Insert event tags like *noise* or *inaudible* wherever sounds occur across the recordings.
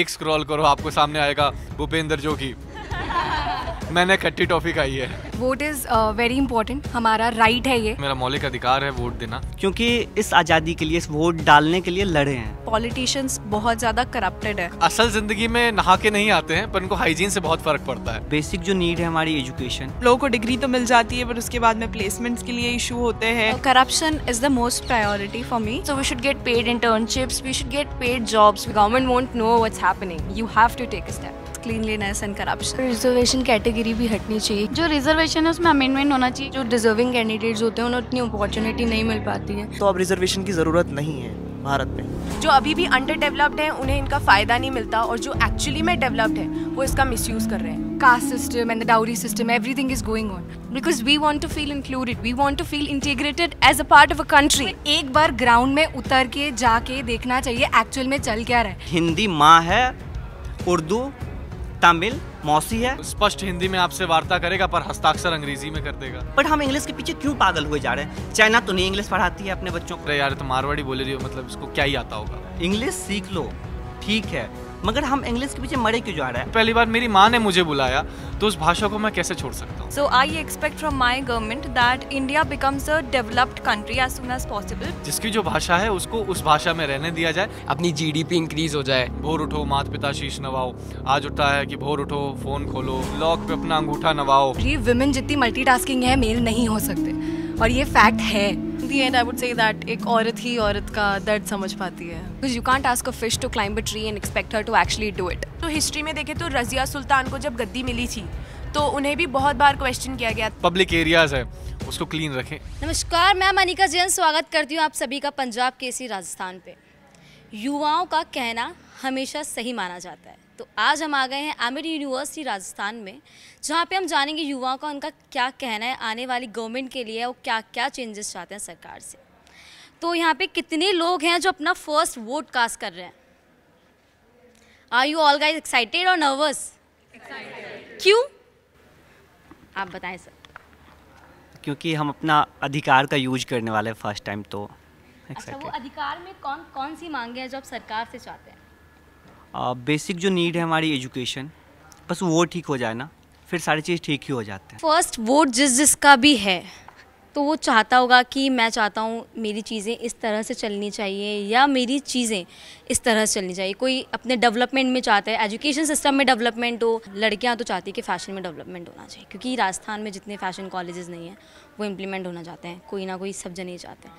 एक स्क्रॉल करो आपको सामने आएगा भूपेंद्र जोगी मैंने खट्टी टॉफी खाई है वोट इज वेरी इंपॉर्टेंट हमारा राइट है ये मेरा मौलिक अधिकार है वोट देना क्योंकि इस आज़ादी के लिए इस वोट डालने के लिए लड़े हैं पॉलिटिशियंस बहुत ज्यादा करप्टेड है असल जिंदगी में नहा के नहीं आते हैं पर उनको हाइजीन से बहुत फर्क पड़ता है बेसिक जो नीड है हमारी एजुकेशन लोगों को डिग्री तो मिल जाती है पर उसके बाद में प्लेसमेंट के लिए इशू होते हैं corruption is the most priority for me so we should get paid internships we should get paid jobs government won't know what's happening you have to take a step cleanliness and corruption reservation category भी हटनी चाहिए जो reservation है उसमें amendment होना चाहिए जो deserving candidates होते हैं उन्हें उतनी अपॉर्चुनिटी नहीं मिल पाती है तो अब रिजर्वेशन की ज़रूरत नहीं है भारत में जो अभी भी अंडर डेवलप्ड है उन्हें इनका फायदा नहीं मिलता और जो एक्चुअली में डेवलप्ड है वो इसका मिस कर रहे हैं caste system and dowry system everything is going on because we want to feel included we want to feel integrated as a part of a country एक बार ग्राउंड में उतर के जाके देखना चाहिए एक्चुअल में चल क्या रहा है हिंदी माँ है उर्दू तमिल मौसी है स्पष्ट हिंदी में आपसे वार्ता करेगा पर हस्ताक्षर अंग्रेजी में कर देगा बट हम इंग्लिश के पीछे क्यों पागल हुए जा रहे हैं चाइना तो नहीं इंग्लिश पढ़ाती है अपने बच्चों को यार तो मारवाड़ी बोले रही हो मतलब इसको क्या ही आता होगा इंग्लिश सीख लो ठीक है मगर हम इंग्लिश के पीछे मरे क्यों जा रहे हैं पहली बार मेरी माँ ने मुझे बुलाया तो उस भाषा को मैं कैसे छोड़ सकता हूँ so I expect from my government that India becomes a developed country as soon as possible जिसकी जो भाषा है उसको उस भाषा में रहने दिया जाए अपनी जी डी पी इंक्रीज हो जाए भोर उठो माता पिता शीश नवाओ आज उठा है की भोर उठो फोन खोलो लॉक पे अपना अंगूठा नवाओ ये वुमेन जितनी मल्टी है मेल नहीं हो सकते और ये फैक्ट है the and I would say that एक औरत ही औरत का दर्द समझ पाती है because you can't ask a fish to climb a tree and expect her to actually do it तो हिस्ट्री में देखें तो रजिया सुल्तान को जब गद्दी मिली थी तो उन्हें भी बहुत बार क्वेश्चन किया गया पब्लिक एरियाज है उसको क्लीन रखें नमस्कार मैं मनिका जैन स्वागत करती हूँ आप सभी का पंजाब केसी राजस्थान पे युवाओं का कहना हमेशा सही माना जाता है तो आज हम आ गए हैं आमिर यूनिवर्सिटी राजस्थान में जहाँ पे हम जानेंगे युवाओं का उनका क्या कहना है आने वाली गवर्नमेंट के लिए वो क्या क्या चेंजेस चाहते हैं सरकार से तो यहाँ पे कितने लोग हैं जो अपना फर्स्ट वोट कास्ट कर रहे हैं are you all guys excited और नर्वस क्यों आप बताएं सर क्योंकि हम अपना अधिकार का यूज करने वाले फर्स्ट टाइम तो अच्छा वो अधिकार में कौन कौन सी मांगे हैं जो आप सरकार से चाहते हैं बेसिक जो नीड है हमारी एजुकेशन बस वो ठीक हो जाए ना फिर सारी चीज़ ठीक ही हो जाते हैं फर्स्ट वोट जिस जिसका भी है तो वो चाहता होगा कि मैं चाहता हूँ मेरी चीज़ें इस तरह से चलनी चाहिए या मेरी चीज़ें इस तरह से चलनी चाहिए कोई अपने डेवलपमेंट में चाहता है एजुकेशन सिस्टम में डेवलपमेंट हो लड़कियाँ तो चाहती है कि फ़ैशन में डेवलपमेंट होना चाहिए क्योंकि राजस्थान में जितने फ़ैशन कॉलेजेस नहीं हैं वो इम्प्लीमेंट होना चाहते हैं कोई ना कोई सब जने चाहते हैं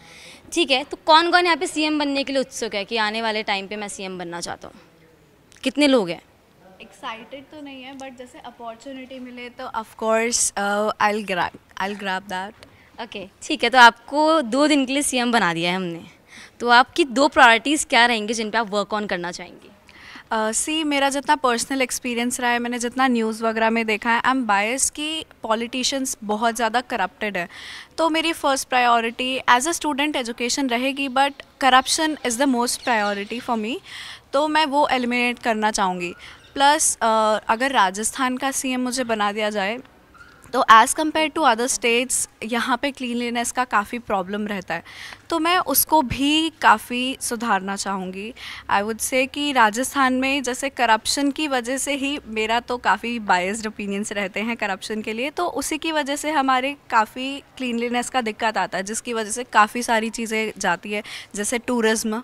ठीक है तो कौन कौन यहाँ पर सी बनने के लिए उत्सुक है कि आने वाले टाइम पर मैं सी बनना चाहता हूँ कितने लोग हैं एक्साइटेड तो नहीं है बट जैसे अपॉर्चुनिटी मिले तो of course I I grab that okay ठीक है तो आपको दो दिन के लिए सीएम बना दिया है हमने तो आपकी दो प्रायोरिटीज़ क्या रहेंगी जिन पर आप वर्क ऑन करना चाहेंगे सी uh, मेरा जितना पर्सनल एक्सपीरियंस रहा है मैंने जितना न्यूज़ वगैरह में देखा है आई एम बायस कि पॉलिटिशियंस बहुत ज़्यादा करप्टेड है तो मेरी first priority as a student education रहेगी but corruption is the most priority for me तो मैं वो एलिमिनेट करना चाहूँगी प्लस uh, अगर राजस्थान का सीएम मुझे बना दिया जाए तो as compare to other states यहाँ पे क्लीनलीनेस का काफ़ी प्रॉब्लम रहता है तो मैं उसको भी काफ़ी सुधारना चाहूँगी आई वुड से कि राजस्थान में जैसे करप्शन की वजह से ही मेरा तो काफ़ी बायस्ड ओपिनियंस रहते हैं करप्शन के लिए तो उसी की वजह से हमारे काफ़ी क्लीनलीनेस का दिक्कत आता है जिसकी वजह से काफ़ी सारी चीज़ें जाती है जैसे टूरिज़्म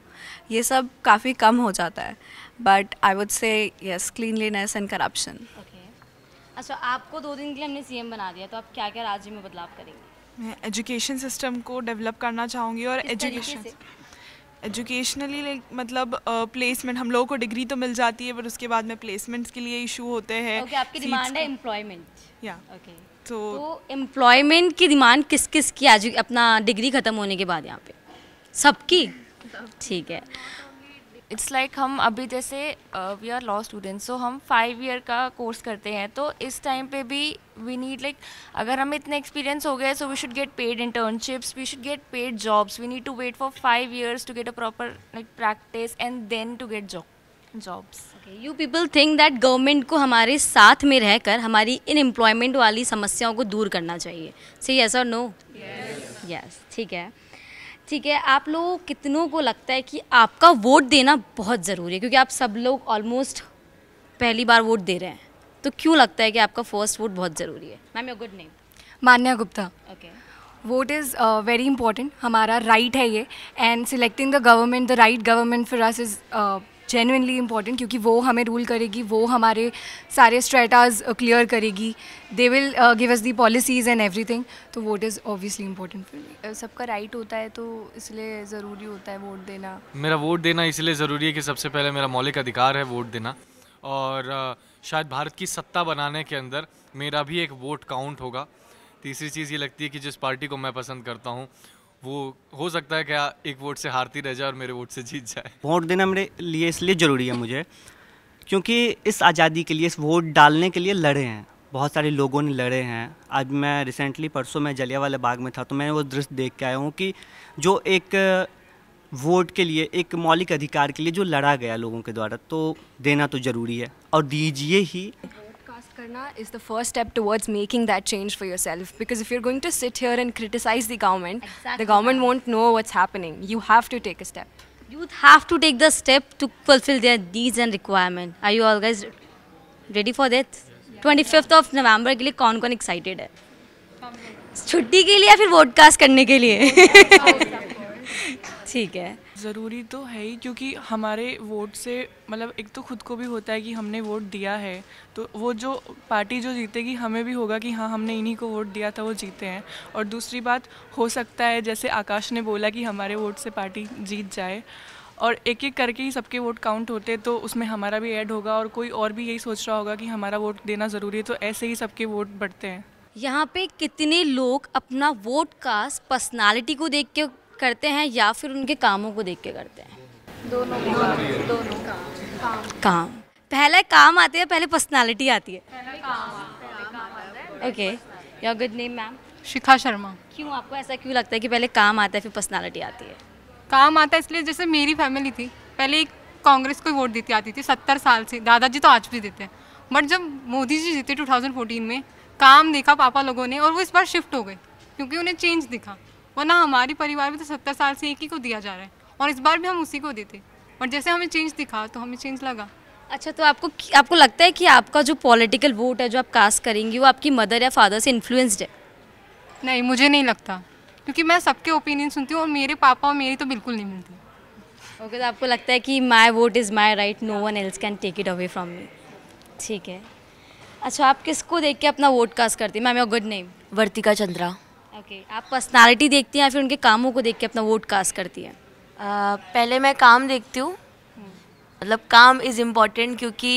ये सब काफ़ी कम हो जाता है but I would say yes cleanliness and corruption अच्छा आपको दो दिन के लिए हमने सीएम बना दिया तो आप क्या क्या राज्य में बदलाव करेंगे मैं एजुकेशन सिस्टम को डेवलप करना चाहूँगी और एजुकेशन एजुकेशनली लाइक मतलब प्लेसमेंट uh, हम लोगों को डिग्री तो मिल जाती है पर उसके बाद में प्लेसमेंट्स के लिए इशू होते हैं okay, आपकी डिमांड है एम्प्लॉयमेंट या ओके तो एम्प्लॉयमेंट की डिमांड किस किस की अपना डिग्री ख़त्म होने के बाद यहाँ पे सबकी ठीक है इट्स लाइक हम अभी जैसे we are law students so हम फाइव ईयर का कोर्स करते हैं तो इस टाइम पे भी वी नीड लाइक अगर हमें इतना एक्सपीरियंस हो गया so we should get paid internships we should get paid jobs we need to wait for five years to get a proper like practice and then to get job jobs you people think that government को हमारे साथ में रहकर हमारी employment वाली समस्याओं को दूर करना चाहिए सी यस और नो यस ठीक है ठीक है आप लोग कितनों को लगता है कि आपका वोट देना बहुत ज़रूरी है क्योंकि आप सब लोग ऑलमोस्ट पहली बार वोट दे रहे हैं तो क्यों लगता है कि आपका फर्स्ट वोट बहुत ज़रूरी है ma'am your good name Manya Gupta okay vote is very important हमारा राइट right है ये and selecting the government the right government for us is genuinely important क्योंकि वो हमें रूल करेगी वो हमारे सारे स्ट्रेटाज क्लियर uh, करेगी they will give us the policies and everything तो vote is obviously important for me सबका राइट होता है तो इसलिए ज़रूरी होता है वोट देना मेरा वोट देना इसलिए ज़रूरी है कि सबसे पहले मेरा मौलिक अधिकार है वोट देना और uh, शायद भारत की सत्ता बनाने के अंदर मेरा भी एक वोट काउंट होगा तीसरी चीज़ ये लगती है कि जिस पार्टी को मैं पसंद करता हूँ वो हो सकता है क्या एक वोट से हारती रह जाए और मेरे वोट से जीत जाए वोट देना मेरे लिए इसलिए ज़रूरी है मुझे क्योंकि इस आज़ादी के लिए इस वोट डालने के लिए लड़े हैं बहुत सारे लोगों ने लड़े हैं आज मैं रिसेंटली परसों मैं जलिया वाले बाग में था तो मैं वो दृश्य देख के आया हूँ कि जो एक वोट के लिए एक मौलिक अधिकार के लिए जो लड़ा गया लोगों के द्वारा तो देना तो ज़रूरी है और दीजिए ही karna is the first step towards making that change for yourself because if you're going to sit here and criticize the government exactly. the government won't know what's happening you have to take a step You have to take the step to fulfill their needs and requirement are you all guys ready for that 25th of November नवंबर के लिए कौन कौन excited है छुट्टी के लिए या फिर वोडकास्ट करने के लिए *laughs* ठीक है ज़रूरी तो है ही क्योंकि हमारे वोट से मतलब एक तो खुद को भी होता है कि हमने वोट दिया है तो वो जो पार्टी जो जीतेगी हमें भी होगा कि हाँ हमने इन्हीं को वोट दिया था वो जीते हैं और दूसरी बात हो सकता है जैसे आकाश ने बोला कि हमारे वोट से पार्टी जीत जाए और एक एक करके ही सबके वोट काउंट होते तो उसमें हमारा भी ऐड होगा और कोई और भी यही सोच रहा होगा कि हमारा वोट देना ज़रूरी है तो ऐसे ही सबके वोट बढ़ते हैं यहाँ पे कितने लोग अपना वोट कास्ट पर्सनालिटी को देख के करते हैं या फिर उनके कामों को देख के करते हैं दोनों दोनों काम पहले काम आते हैं पहले पर्सनालिटी आती है okay your good name ma'am Shikha Sharma क्यों आपको ऐसा क्यों लगता है कि पहले काम आता है फिर पर्सनालिटी आती है काम आता है इसलिए जैसे मेरी फैमिली थी पहले एक कांग्रेस को वोट देती आती थी सत्तर साल से दादाजी तो आज भी देते हैं बट जब मोदी जी जीते 2014 में काम देखा पापा लोगों ने और वो इस बार शिफ्ट हो गए क्योंकि उन्हें चेंज दिखा वरना हमारे परिवार में तो सत्तर साल से एक ही को दिया जा रहा है और इस बार भी हम उसी को देते और जैसे हमें चेंज दिखा तो हमें चेंज लगा अच्छा तो आपको आपको लगता है कि आपका जो पॉलिटिकल वोट है जो आप कास्ट करेंगी वो आपकी मदर या फादर से इन्फ्लुएंस्ड है नहीं मुझे नहीं लगता क्योंकि मैं सबके ओपिनियन सुनती हूँ और मेरे पापा और मेरी तो बिल्कुल नहीं मिलती ओके okay, तो आपको लगता है कि my vote is my right no one else can take it away from me ठीक है अच्छा आप किसको देख के अपना वोट कास्ट करती ma'am your good name Vartika Chandra okay okay. आप पर्सनालिटी देखती हैं या फिर उनके कामों को देख के अपना वोट कास्ट करती हैं पहले मैं काम देखती हूँ हम्म। मतलब काम इज़ इम्पोर्टेंट क्योंकि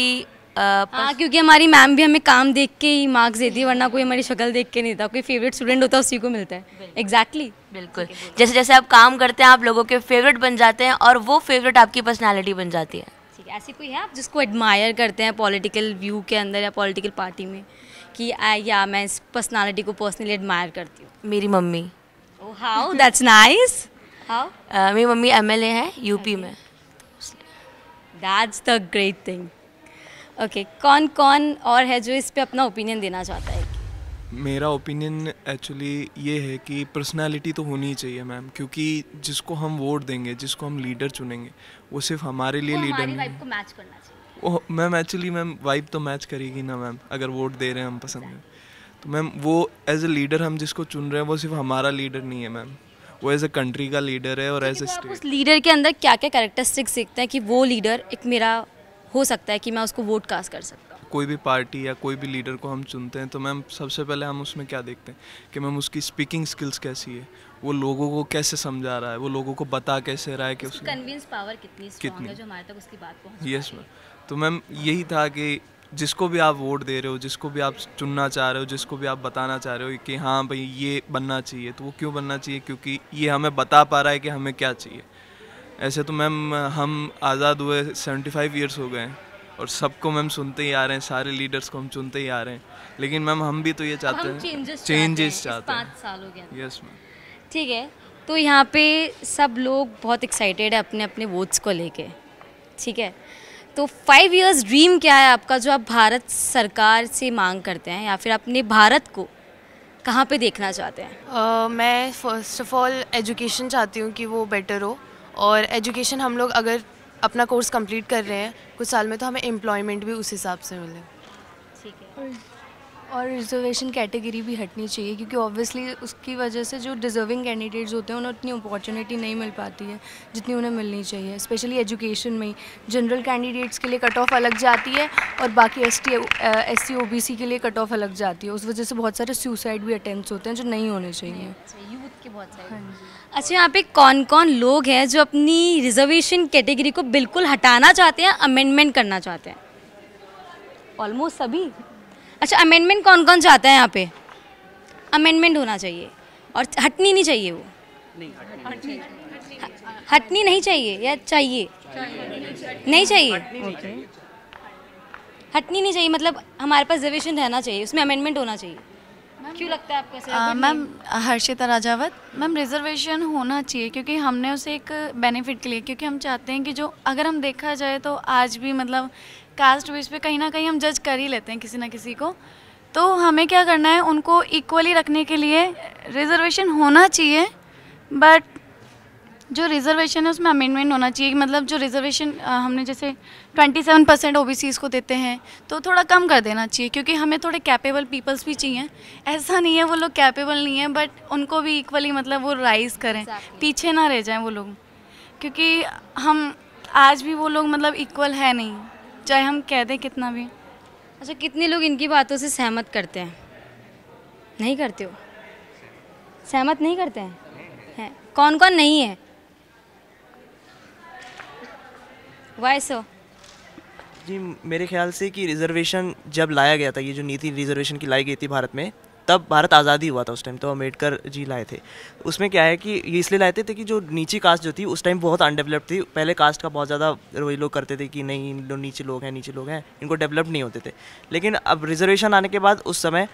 हाँ क्योंकि हमारी मैम भी हमें काम देख के ही मार्क्स देती है वरना कोई हमारी शक्ल देख के नहीं था कोई फेवरेट स्टूडेंट होता है उसी को मिलता है एग्जैक्टली exactly. बिल्कुल जैसे जैसे आप काम करते हैं आप लोगों के फेवरेट बन जाते हैं और वो फेवरेट आपकी पर्सनैलिटी बन जाती है ठीक है ऐसी कोई है आप जिसको एडमायर करते हैं पॉलिटिकल व्यू के अंदर या पॉलिटिकल पार्टी में कि आई या मैं इस पर्सनालिटी को पर्सनली एडमायर करती हूँ मेरी mummy how that's nice how मेरी मम्मी एमएलए हैं यूपी में that's the great thing okay कौन कौन और है जो इस पर अपना ओपिनियन देना चाहता है मेरा ओपिनियन एक्चुअली ये है कि पर्सनालिटी तो होनी चाहिए मैम क्योंकि जिसको हम वोट देंगे जिसको हम लीडर चुनेंगे वो सिर्फ हमारे लिए लीडर नहीं मैच करना मैम एक्चुअली मैम वाइब तो मैच करेगी ना मैम अगर वोट दे रहे हैं हम पसंद में तो मैम वो एज ए लीडर हम जिसको चुन रहे हैं वो सिर्फ हमारा लीडर नहीं है मैम वो एज ए कंट्री का लीडर है और एज तो ए उस लीडर के अंदर क्या क्या करेक्टरिस्टिक्स सीखते हैं कि वो लीडर एक मेरा हो सकता है कि मैं उसको वोट कास्ट कर सकता हूँ कोई भी पार्टी या कोई भी लीडर को हम चुनते हैं तो मैम सबसे पहले हम उसमें क्या देखते हैं कि मैम उसकी स्पीकिंग स्किल्स कैसी है वो लोगों को कैसे समझा रहा है वो लोगों को बता कैसे रहा है कि उसकी कन्विंस पावर कितनी कितनी है जो हमारे तक उसकी बात पहुंच यस मैम तो मैम यही था कि जिसको भी आप वोट दे रहे हो जिसको भी आप चुनना चाह रहे हो जिसको भी आप बताना चाह रहे हो कि हाँ भाई ये बनना चाहिए तो वो क्यों बनना चाहिए क्योंकि ये हमें बता पा रहा है कि हमें क्या चाहिए ऐसे तो मैम हम आज़ाद हुए सेवेंटी फाइव ईयर्स हो गए हैं और सबको मैम सुनते ही आ रहे हैं सारे लीडर्स को हम चुनते ही आ रहे हैं लेकिन मैम हम भी तो ये चाहते हैं चेंजेस चाहते हैं यस मैम ठीक है तो यहाँ पे सब लोग बहुत एक्साइटेड है अपने अपने वोट्स को लेके ठीक है तो फाइव इयर्स ड्रीम क्या है आपका जो आप भारत सरकार से मांग करते हैं या फिर अपने भारत को कहाँ पे देखना चाहते हैं uh, मैं फ़र्स्ट ऑफ़ ऑल एजुकेशन चाहती हूँ कि वो बेटर हो और एजुकेशन हम लोग अगर अपना कोर्स कंप्लीट कर रहे हैं कुछ साल में तो हमें एम्प्लॉयमेंट भी उस हिसाब से मिले ठीक है हम्म। और रिजर्वेशन कैटेगरी भी हटनी चाहिए क्योंकि ऑब्वियसली उसकी वजह से जो डिज़र्विंग कैंडिडेट्स होते हैं उन्हें उतनी अपॉर्चुनिटी नहीं मिल पाती है जितनी उन्हें मिलनी चाहिए स्पेशली एजुकेशन में जनरल कैंडिडेट्स के लिए कट ऑफ अलग जाती है और बाकी S T S C O B C के लिए कट ऑफ अलग जाती है उस वजह से बहुत सारे सुसाइड भी अटैम्प्ट होते हैं जो नहीं होने चाहिए यूथ के बहुत सारे हाँ अच्छा यहाँ पे कौन कौन लोग हैं जो अपनी रिजर्वेशन कैटेगरी को बिल्कुल हटाना चाहते हैं अमेंडमेंट करना चाहते हैं ऑलमोस्ट सभी अच्छा अमेंडमेंट कौन कौन चाहता है यहाँ पे अमेंडमेंट होना चाहिए और हटनी नहीं चाहिए वो हटनी, नहीं चाहिए या चाहिए नहीं चाहिए हटनी नहीं चाहिए मतलब हमारे पास रिजर्वेशन रहना चाहिए उसमें अमेंडमेंट होना चाहिए क्यों लगता है आपको ma'am Harshita Rajawat ma'am reservation होना चाहिए क्योंकि हमने उसे एक बेनिफिट के लिए क्योंकि हम चाहते हैं कि जो अगर हम देखा जाए तो आज भी मतलब कास्ट बेस पे कहीं ना कहीं हम जज कर ही लेते हैं किसी ना किसी को तो हमें क्या करना है उनको इक्वली रखने के लिए रिजर्वेशन होना चाहिए बट जो रिजर्वेशन है उसमें अमेंडमेंट होना चाहिए मतलब जो रिजर्वेशन हमने जैसे 27 परसेंट ओ को देते हैं तो थोड़ा कम कर देना चाहिए क्योंकि हमें थोड़े कैपेबल पीपल्स भी चाहिए ऐसा नहीं है वो लोग कैपेबल नहीं है बट उनको भी इक्वली मतलब वो राइज करें exactly. पीछे ना रह जाएं वो लोग क्योंकि हम आज भी वो लोग मतलब इक्वल है नहीं चाहे हम कह दें कितना भी अच्छा कितने लोग इनकी बातों से सहमत करते हैं नहीं करते हो सहमत नहीं करते हैं है। कौन कौन नहीं है वाई सो जी मेरे ख्याल से कि रिजर्वेशन जब लाया गया था ये जो नीति रिजर्वेशन की लाई गई थी भारत में तब भारत आज़ादी हुआ था उस टाइम तो अम्बेडकर जी लाए थे उसमें क्या है कि ये इसलिए लाए थे, थे कि जो नीची कास्ट जो थी उस टाइम बहुत अनडेवलप्ड थी पहले कास्ट का बहुत ज़्यादा रोज लोग करते थे कि नहीं लो नीचे लोग हैं नीचे लोग हैं इनको डेवलप नहीं होते थे लेकिन अब रिजर्वेशन आने के बाद उस समय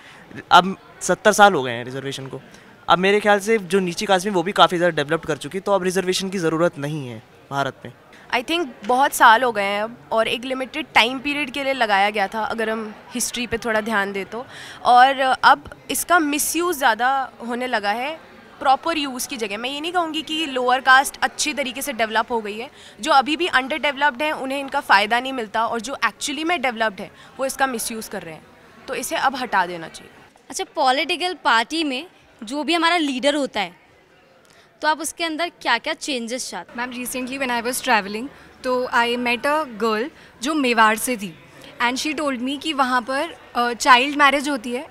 अब सत्तर साल हो गए हैं रिजर्वेशन को अब मेरे ख्याल से जो नीची कास्ट में वो भी काफ़ी ज़्यादा डेवलप कर चुकी तो अब रिजर्वेशन की ज़रूरत नहीं है भारत में आई थिंक बहुत साल हो गए हैं अब और एक लिमिटेड टाइम पीरियड के लिए लगाया गया था अगर हम हिस्ट्री पे थोड़ा ध्यान दें तो और अब इसका मिसयूज़ ज़्यादा होने लगा है प्रॉपर यूज़ की जगह मैं ये नहीं कहूँगी कि लोअर कास्ट अच्छी तरीके से डेवलप हो गई है जो अभी भी अंडर डेवलप्ड हैं उन्हें इनका फ़ायदा नहीं मिलता और जो एक्चुअली में डेवलप्ड है वो इसका मिसयूज़ कर रहे हैं तो इसे अब हटा देना चाहिए अच्छा पॉलिटिकल पार्टी में जो भी हमारा लीडर होता है तो आप उसके अंदर क्या क्या चेंजेस चाहते ma'am recently when I was travelling तो आई मेट अ गर्ल जो मेवाड़ से थी एंड शी टोल्ड मी कि वहाँ पर चाइल्ड मैरिज होती है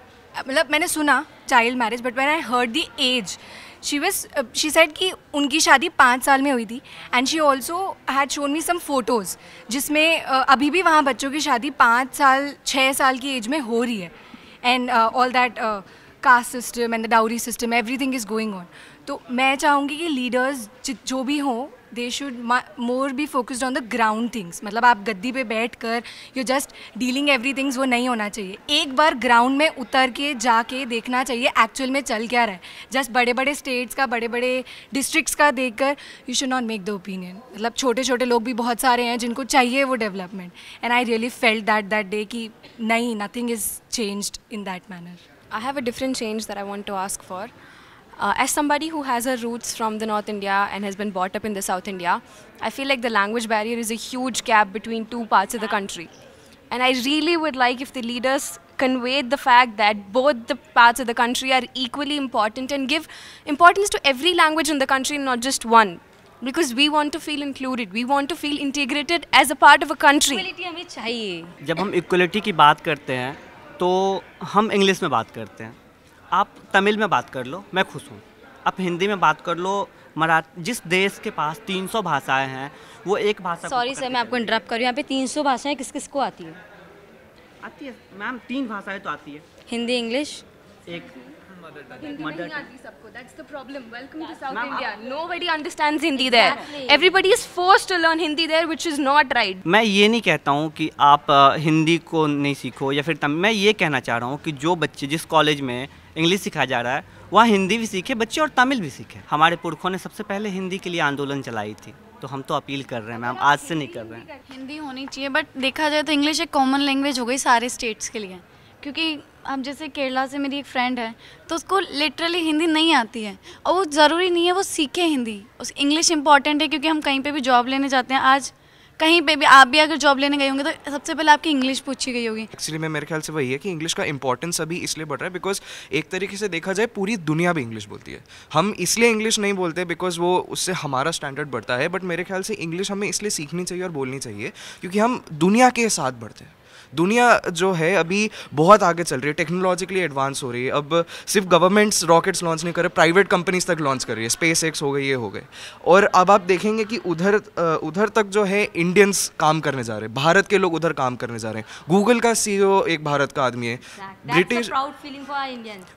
मतलब मैंने सुना child marriage but when I heard the age she was she said कि उनकी शादी पाँच साल में हुई थी and she also had shown me some photos जिसमें uh, अभी भी वहाँ बच्चों की शादी पाँच साल छः साल की एज में हो रही है and all that caste system and the dowry system everything is going on तो मैं चाहूँगी कि लीडर्स जो भी हों they should more be focused on the ground things मतलब आप गद्दी पे बैठ कर you just dealing every things वो नहीं होना चाहिए एक बार ग्राउंड में उतर के जाके देखना चाहिए एक्चुअल में चल क्या रहा है जस्ट बड़े बड़े स्टेट्स का बड़े बड़े डिस्ट्रिक्ट का देख कर you should not make the opinion मतलब छोटे छोटे लोग भी बहुत सारे हैं जिनको चाहिए वो development and I really felt that that day कि नहीं nothing is changed in that manner I have a different change that I want to ask for Uh, as somebody who has her roots from the North India and has been brought up in the South India, I feel like the language barrier is a huge gap between two parts of the country. And I really would like if the leaders conveyed the fact that both the parts of the country are equally important and give importance to every language in the country, not just one. Because we want to feel included, we want to feel integrated as a part of a country. Equality we चाहिए. जब equality की बात करते English आप तमिल में बात कर लो मैं खुश हूँ आप हिंदी में बात कर लो मरा जिस देश के पास 300 भाषाएं हैं वो एक भाषा सॉरी सर मैं आपको इंटरप्ट कर रही हूँ यहाँ पे 300 भाषाएं किस किस को आती है आती है मैम तीन भाषाएं तो आती है हिंदी इंग्लिश एक मैं ये नहीं कहता हूँ कि आप हिंदी को नहीं सीखो या फिर मैं ये कहना चाह रहा हूँ कि जो बच्चे जिस कॉलेज में इंग्लिश सिखाया जा रहा है वहाँ हिंदी भी सीखे बच्चे और तमिल भी सीखे हमारे पुरखों ने सबसे पहले हिंदी के लिए आंदोलन चलाई थी तो हम तो अपील कर रहे हैं मैम आज से नहीं कर रहे हैं हिंदी होनी चाहिए बट देखा जाए तो इंग्लिश एक कॉमन लैंग्वेज हो गई सारे स्टेट्स के लिए क्योंकि अब जैसे केरला से मेरी एक फ्रेंड है तो उसको लिटरली हिंदी नहीं आती है और वो ज़रूरी नहीं है वो सीखे हिंदी उस इंग्लिश इंपॉर्टेंट है क्योंकि हम कहीं पे भी जॉब लेने जाते हैं आज कहीं पे भी आप भी अगर जॉब लेने गए होंगे तो सबसे पहले आपकी इंग्लिश पूछी गई होगी एक्चुअली में मेरे ख्याल से वही है कि इंग्लिश का इंपॉर्टेंस अभी इसलिए बढ़ रहा है बिकॉज एक तरीके से देखा जाए पूरी दुनिया भी इंग्लिश बोलती है हम इसलिए इंग्लिश नहीं बोलते बिकॉज वो उससे हमारा स्टैंडर्ड बढ़ता है बट मेरे ख्याल से इंग्लिश हमें इसलिए सीखनी चाहिए और बोलनी चाहिए क्योंकि हम दुनिया के साथ बढ़ते हैं दुनिया जो है अभी बहुत आगे चल रही है टेक्नोलॉजिकली एडवांस हो रही है अब सिर्फ गवर्नमेंट्स रॉकेट्स लॉन्च नहीं कर रहे प्राइवेट कंपनीज तक लॉन्च कर रही है स्पेस एक्स हो गए ये हो गए और अब आप देखेंगे कि उधर उधर तक जो है इंडियंस काम करने जा रहे हैं भारत के लोग उधर काम करने जा रहे हैं गूगल का सी e एक भारत का आदमी है ब्रिटिश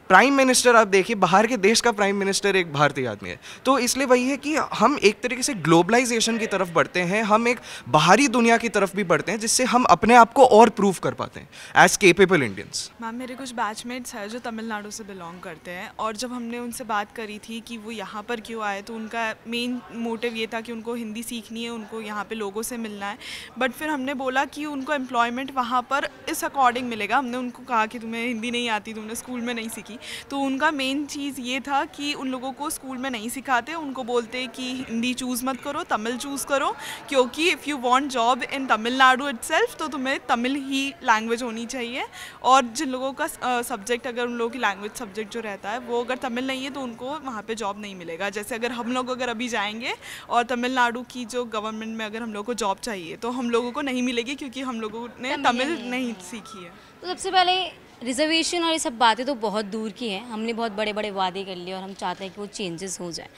प्राइम मिनिस्टर आप देखिए बाहर के देश का प्राइम मिनिस्टर एक भारतीय आदमी है तो इसलिए वही है कि हम एक तरीके से ग्लोबलाइजेशन की तरफ बढ़ते हैं हम एक बाहरी दुनिया की तरफ भी बढ़ते हैं जिससे हम अपने आप को और प्रूव प्रूव कर पाते हैं एज केपेबल इंडियंस मैम मेरे कुछ बैचमेट्स हैं जो तमिलनाडु से बिलोंग करते हैं और जब हमने उनसे बात करी थी कि वो यहाँ पर क्यों आए तो उनका मेन मोटिव ये था कि उनको हिंदी सीखनी है उनको यहाँ पे लोगों से मिलना है बट फिर हमने बोला कि उनको एम्प्लॉयमेंट वहाँ पर इस अकॉर्डिंग मिलेगा हमने उनको कहा कि तुम्हें हिंदी नहीं आती तुमने स्कूल में नहीं सीखी तो उनका मेन चीज़ ये था कि उन लोगों को स्कूल में नहीं सिखाते उनको बोलते कि हिंदी चूज़ मत करो तमिल चूज़ करो क्योंकि if you want job in Tamil Nadu it तो तुम्हें तमिल ही की लैंग्वेज होनी चाहिए और जिन लोगों का सब्जेक्ट अगर उन लोगों की लैंग्वेज सब्जेक्ट जो रहता है वो अगर तमिल नहीं है तो उनको वहाँ पे जॉब नहीं मिलेगा जैसे अगर हम लोग अगर अभी जाएंगे और तमिलनाडु की जो गवर्नमेंट में अगर हम लोग को जॉब चाहिए तो हम लोगों को नहीं मिलेगी क्योंकि हम लोगों ने तमिल नहीं सीखी है तो सबसे पहले रिजर्वेशन और ये सब बातें तो बहुत दूर की हैं हमने बहुत बड़े बड़े वादे कर लिए और हम चाहते हैं कि वो चेंजेस हो जाए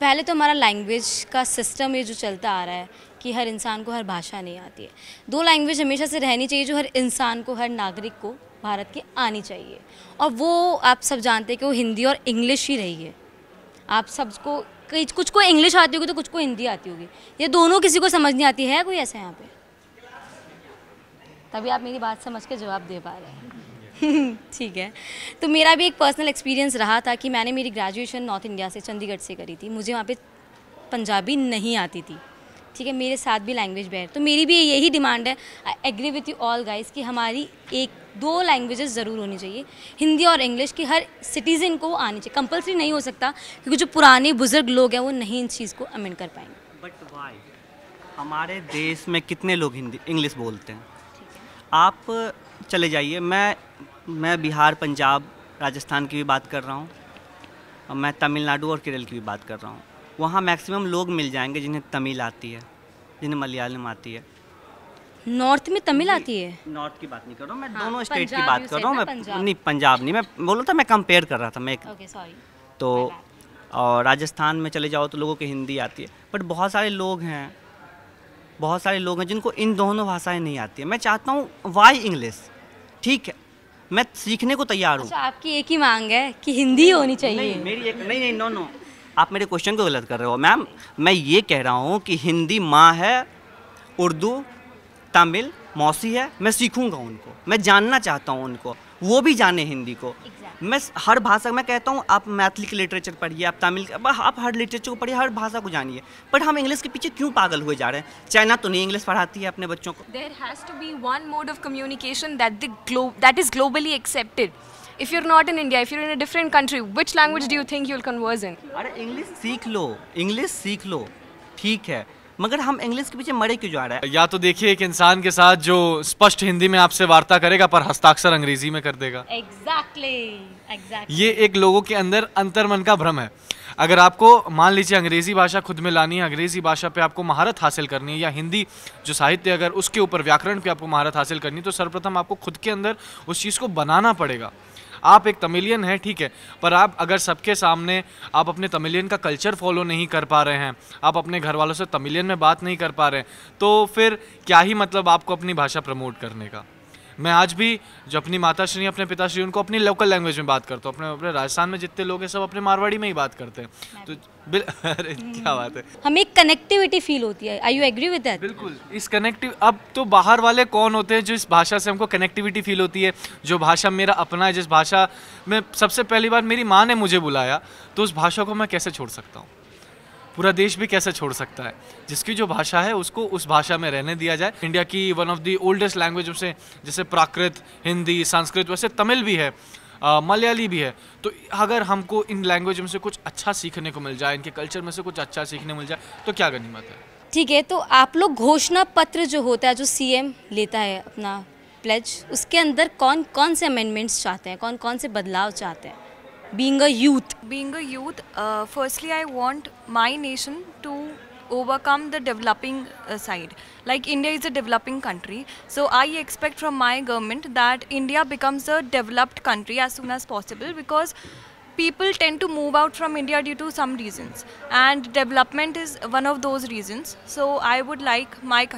पहले तो हमारा लैंग्वेज का सिस्टम ये जो चलता आ रहा है कि हर इंसान को हर भाषा नहीं आती है दो लैंग्वेज हमेशा से रहनी चाहिए जो हर इंसान को हर नागरिक को भारत की आनी चाहिए और वो आप सब जानते हैं कि वो हिंदी और इंग्लिश ही रही है आप सबको कई कुछ को इंग्लिश आती होगी तो कुछ को हिंदी आती होगी ये दोनों किसी को समझ नहीं आती है कोई ऐसा यहाँ पे तभी आप मेरी बात समझ के जवाब दे पा रहे हैं *laughs* ठीक है तो मेरा भी एक पर्सनल एक्सपीरियंस रहा था कि मैंने मेरी ग्रेजुएशन नॉर्थ इंडिया से चंडीगढ़ से करी थी मुझे वहाँ पे पंजाबी नहीं आती थी ठीक है मेरे साथ भी लैंग्वेज बैर तो मेरी भी यही डिमांड है I agree with you all guys कि हमारी एक दो लैंग्वेजेस ज़रूर होनी चाहिए हिंदी और इंग्लिश की हर सिटीज़न को आनी चाहिए कंपलसरी नहीं हो सकता क्योंकि जो पुराने बुज़ुर्ग लोग हैं वो नहीं इन चीज़ को अमेंड कर पाएंगे बट वाई हमारे देश में कितने लोग हिंदी इंग्लिश बोलते हैं आप चले जाइए मैं मैं बिहार पंजाब राजस्थान की भी बात कर रहा हूँ और मैं तमिलनाडु और केरल की भी बात कर रहा हूँ वहाँ मैक्सिमम लोग मिल जाएंगे जिन्हें तमिल आती है जिन्हें मलयालम आती है नॉर्थ में तमिल आती है नॉर्थ की बात नहीं कर रहा हूँ मैं हाँ, दोनों स्टेट की बात कर रहा हूँ मैं नहीं पंजाब नहीं मैं बोल रहा था मैं कंपेयर कर रहा था मैं okay, तो और राजस्थान में चले जाओ तो लोगों की हिंदी आती है बट बहुत सारे लोग हैं बहुत सारे लोग हैं जिनको इन दोनों भाषाएं नहीं आती है मैं चाहता हूँ वाई इंग्लिश ठीक है मैं सीखने को तैयार हूँ अच्छा, आपकी एक ही मांग है कि हिंदी होनी चाहिए नहीं मेरी एक नहीं नहीं नो नो आप मेरे क्वेश्चन को गलत कर रहे हो मैम मैं ये कह रहा हूँ कि हिंदी माँ है उर्दू तमिल मौसी है मैं सीखूँगा उनको मैं जानना चाहता हूँ उनको वो भी जाने हिंदी को exactly. मैं हर भाषा में कहता हूँ आप मैथिली के लिटरेचर पढ़िए आप तमिल आप हर लिटरेचर को पढ़िए हर भाषा को जानिए बट हम इंग्लिश के पीछे क्यों पागल हुए जा रहे हैं चाइना तो नहीं इंग्लिश पढ़ाती है अपने बच्चों को there has to be one mode of communication that that is globally accepted if you're not in India if you in different country which language do think you think you'll अरे English सीख लो English सीख लो ठीक है मगर हम English के पीछे मरे क्यों जा रहे हैं या तो देखिए एक इंसान के साथ जो स्पष्ट हिंदी में आपसे वार्ता करेगा पर हस्ताक्षर अंग्रेजी में कर देगा एग्जैक्टली exactly, exactly. ये एक लोगों के अंदर अंतर्मन का भ्रम है अगर आपको मान लीजिए अंग्रेजी भाषा खुद में लानी है अंग्रेजी भाषा पे आपको महारत हासिल करनी है या हिंदी जो साहित्य अगर उसके ऊपर व्याकरण पे आपको महारत हासिल करनी है तो सर्वप्रथम आपको खुद के अंदर उस चीज़ को बनाना पड़ेगा आप एक तमिलियन हैं ठीक है पर आप अगर सबके सामने आप अपने तमिलियन का कल्चर फॉलो नहीं कर पा रहे हैं आप अपने घर वालों से तमिलियन में बात नहीं कर पा रहे हैं तो फिर क्या ही मतलब आपको अपनी भाषा प्रमोट करने का मैं आज भी जो अपनी माता श्री अपने पिताश्री उनको अपनी लोकल लैंग्वेज में बात करता हूँ अपने अपने राजस्थान में जितने लोग हैं सब अपने मारवाड़ी में ही बात करते हैं तो बिल *laughs* अरे क्या बात है हम्म। हमें एक कनेक्टिविटी फील होती है I you agree with that बिल्कुल इस कनेक्टिव अब तो बाहर वाले कौन होते हैं जो इस भाषा से हमको कनेक्टिविटी फील होती है जो भाषा मेरा अपना है जिस भाषा में सबसे पहली बार मेरी माँ ने मुझे बुलाया तो उस भाषा को मैं कैसे छोड़ सकता हूँ पूरा देश भी कैसे छोड़ सकता है जिसकी जो भाषा है उसको उस भाषा में रहने दिया जाए इंडिया की one of the oldest language से जैसे प्राकृत हिंदी संस्कृत वैसे तमिल भी है मलयाली भी है तो अगर हमको इन लैंग्वेज में से कुछ अच्छा सीखने को मिल जाए इनके कल्चर में से कुछ अच्छा सीखने मिल जाए तो क्या गनीमत है ठीक है तो आप लोग घोषणा पत्र जो होता है जो सीएम लेता है अपना प्लेज उसके अंदर कौन कौन से अमेंडमेंट्स चाहते हैं कौन कौन से बदलाव चाहते हैं being a youth? Being a youth, uh, firstly, I want my nation to overcome the developing uh, side. Like India is a developing country, so I expect from my government that India becomes a developed country as soon as possible because people tend to move out from India due to some reasons, and development is one of those reasons. So I would like my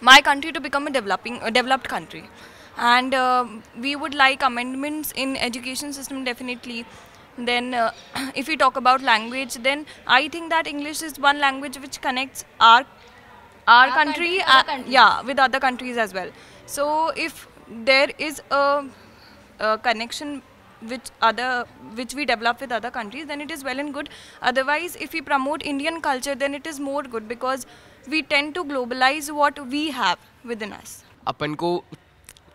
my country to become a developing a developed country and uh, we would like amendments in education system definitely then uh, *clears throat* if we talk about language then i think that english is one language which connects our our, our country, country yeah with other countries as well so if there is a, a connection which other which we develop with other countries then it is well and good otherwise if we promote indian culture then it is more good because we tend to globalize what we have within us अपन को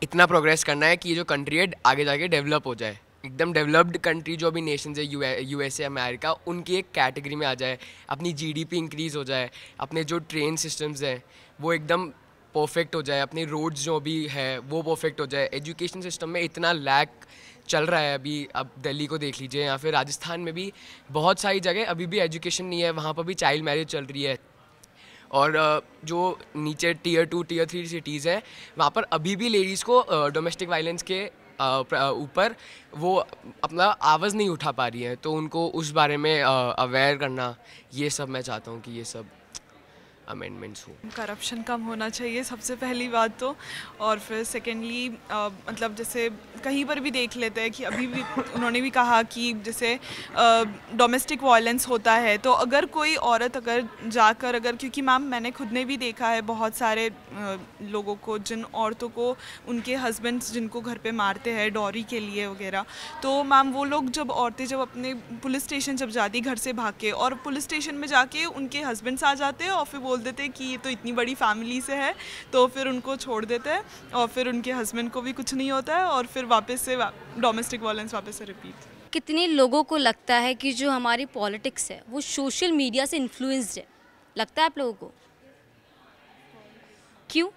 इतना progress करना है कि ये जो country है आगे जाके डेवलप हो जाए एकदम डेवलप्ड कंट्री जो अभी नेशन है यू एस ए अमेरिका उनकी एक कैटेगरी में आ जाए अपनी जी डी पी इंक्रीज़ हो जाए अपने जो ट्रेन सिस्टम्स हैं वो एकदम परफेक्ट हो जाए अपने रोड्स जो भी है वो परफेक्ट हो जाए एजुकेशन सिस्टम में इतना लैक चल रहा है अभी अब दिल्ली को देख लीजिए या फिर राजस्थान में भी बहुत सारी जगह अभी भी एजुकेशन नहीं है वहाँ पर भी चाइल्ड मैरिज चल रही है और जो नीचे tier two tier three cities हैं वहाँ पर अभी भी लेडीज़ को डोमेस्टिक वायलेंस के ऊपर वो अपना आवाज़ नहीं उठा पा रही है तो उनको उस बारे में अवेयर करना ये सब मैं चाहता हूँ कि ये सब अमेंडमेंट्स हो करप्शन कम होना चाहिए सबसे पहली बात तो और फिर सेकेंडली मतलब जैसे कहीं पर भी देख लेते हैं कि अभी भी उन्होंने भी कहा कि जैसे डोमेस्टिक वायलेंस होता है तो अगर कोई औरत अगर जाकर अगर क्योंकि मैम मैंने खुद ने भी देखा है बहुत सारे आ, लोगों को जिन औरतों को उनके हस्बैंड जिनको घर पर मारते हैं डॉरी के लिए वगैरह तो मैम वो लोग जब औरतें जब अपने पुलिस स्टेशन जब जाती घर से भाग के और पुलिस स्टेशन में जाके उनके हस्बैंड्स आ जाते हैं और फिर बोल बोल देते कि ये तो इतनी बड़ी फैमिली से है तो फिर उनको छोड़ देते हैं और फिर उनके हस्बैंड को भी कुछ नहीं होता है और फिर वापस से डोमेस्टिक वायलेंस वापस से रिपीट कितने लोगों को लगता है कि जो हमारी पॉलिटिक्स है वो सोशल मीडिया से इन्फ्लुएंस्ड है लगता है आप लोगों को क्यों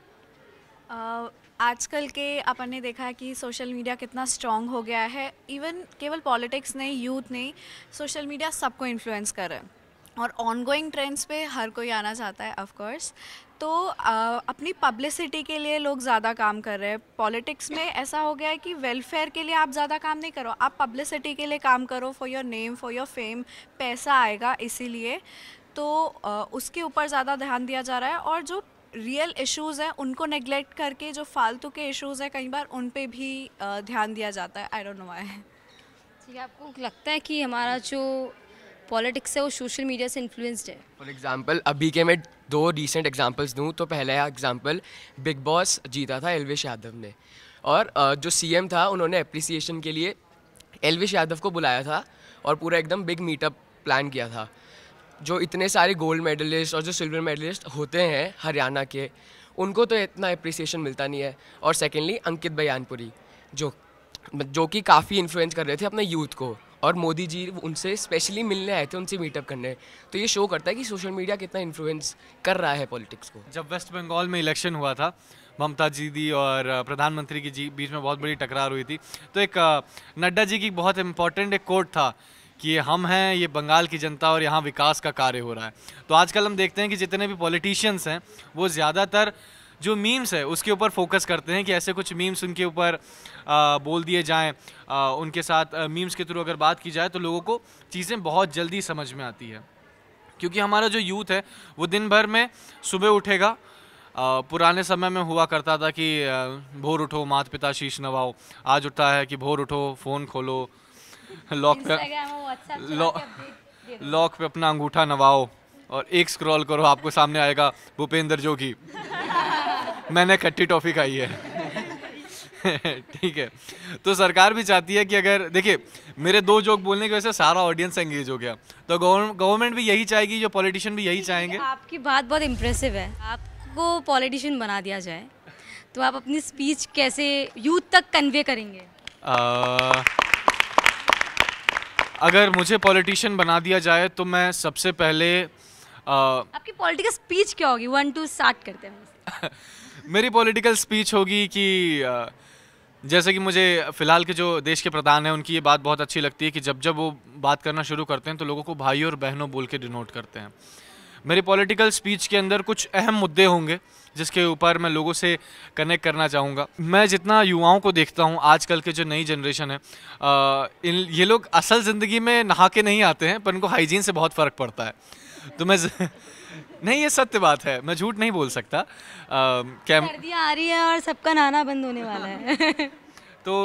आजकल के अपन ने देखा है कि सोशल मीडिया कितना स्ट्रांग हो गया है इवन केवल पॉलिटिक्स नहीं यूथ नहीं सोशल मीडिया सबको इन्फ्लुएंस कर रहा है और ऑनगोइंग ट्रेंड्स पे हर कोई आना चाहता है ऑफ कोर्स तो आ, अपनी पब्लिसिटी के लिए लोग ज़्यादा काम कर रहे हैं पॉलिटिक्स में ऐसा हो गया है कि वेलफेयर के लिए आप ज़्यादा काम नहीं करो आप पब्लिसिटी के लिए काम करो for your name for your fame पैसा आएगा इसीलिए तो आ, उसके ऊपर ज़्यादा ध्यान दिया जा रहा है और जो रियल इश्यूज हैं उनको नेग्लेक्ट करके जो फालतू के इश्यूज हैं कई बार उन पर भी आ, ध्यान दिया जाता है आई डोंट नो आई है आपको लगता है कि हमारा जो पॉलिटिक्स है वो सोशल मीडिया से इन्फ्लुएंस्ड है फॉर एग्जांपल अभी के मैं दो रिसेंट एग्जांपल्स दूँ तो पहला एग्जांपल बिग बॉस जीता था एलवेश यादव ने और जो सीएम था उन्होंने अप्रिसिएशन के लिए एलवेश यादव को बुलाया था और पूरा एकदम बिग मीटअप प्लान किया था जो इतने सारे गोल्ड मेडलिस्ट और जो सिल्वर मेडलिस्ट होते हैं हरियाणा के उनको तो इतना अप्रिसिएशन मिलता नहीं है और सेकेंडली अंकित बयानपुरी जो जो कि काफ़ी इन्फ्लुएंस कर रहे थे अपने यूथ को और मोदी जी उनसे स्पेशली मिलने आए थे उनसे मीटअप करने तो ये शो करता है कि सोशल मीडिया कितना इन्फ्लुएंस कर रहा है पॉलिटिक्स को जब वेस्ट बंगाल में इलेक्शन हुआ था ममता जी दी और प्रधानमंत्री की जी बीच में बहुत बड़ी टकरार हुई थी तो एक नड्डा जी की बहुत इंपॉर्टेंट एक कोट था कि हम हैं ये बंगाल की जनता और यहाँ विकास का कार्य हो रहा है तो आजकल हम देखते हैं कि जितने भी पॉलिटिशियंस हैं वो ज़्यादातर जो मीम्स है उसके ऊपर फोकस करते हैं कि ऐसे कुछ मीम्स उनके ऊपर बोल दिए जाएँ उनके साथ मीम्स के थ्रू अगर बात की जाए तो लोगों को चीज़ें बहुत जल्दी समझ में आती है क्योंकि हमारा जो यूथ है वो दिन भर में सुबह उठेगा पुराने समय में हुआ करता था कि भोर उठो माता पिता शीश नवाओ आज उठता है कि भोर उठो फ़ोन खोलो लॉक पे लॉक पे अपना अंगूठा नवाओ और एक स्क्रॉल करो आपको सामने आएगा भूपेंद्र जोगी *laughs* मैंने खट्टी टॉफ़ी खाई है ठीक है तो सरकार भी चाहती है कि अगर देखिए मेरे दो जोक बोलने की वजह से सारा ऑडियंस एंगेज हो गया तो गवर्नमेंट भी यही चाहेगी जो पॉलिटिशियन भी यही चाहेंगे आपकी बात बहुत इम्प्रेसिव है आपको पॉलिटिशियन बना दिया जाए तो आप अपनी स्पीच कैसे यूथ तक कन्वे करेंगे आ... अगर मुझे पॉलिटिशियन बना दिया जाए तो मैं सबसे पहले आ, आपकी पॉलिटिकल स्पीच क्या होगी वन टू स्टार्ट करते हैं *laughs* मेरी पॉलिटिकल स्पीच होगी कि जैसे कि मुझे फ़िलहाल के जो देश के प्रधान हैं उनकी ये बात बहुत अच्छी लगती है कि जब जब वो बात करना शुरू करते हैं तो लोगों को भाई और बहनों बोल के डिनोट करते हैं मेरी पॉलिटिकल स्पीच के अंदर कुछ अहम मुद्दे होंगे जिसके ऊपर मैं लोगों से कनेक्ट करना चाहूँगा मैं जितना युवाओं को देखता हूँ आजकल के जो नई जनरेशन है आ, इन ये लोग असल ज़िंदगी में नहा के नहीं आते हैं पर इनको हाइजीन से बहुत फ़र्क पड़ता है तो मैं *laughs* नहीं ये सत्य बात है मैं झूठ नहीं बोल सकता आ, सर्दियाँ आ रही है और सबका नाना बंद होने वाला है *laughs* तो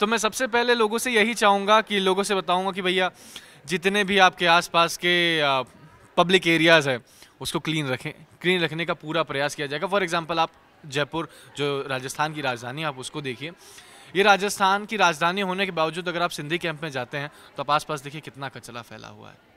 तो मैं सबसे पहले लोगों से यही चाहूँगा कि लोगों से बताऊँगा कि भैया जितने भी आपके आसपास के पब्लिक एरियाज़ हैं उसको क्लीन रखें क्लीन रखने का पूरा प्रयास किया जाएगा फॉर एग्ज़ाम्पल आप जयपुर जो राजस्थान की राजधानी आप उसको देखिए ये राजस्थान की राजधानी होने के बावजूद अगर आप सिंधी कैंप में जाते हैं तो आप आसपास देखिए कितना कचरा फैला हुआ है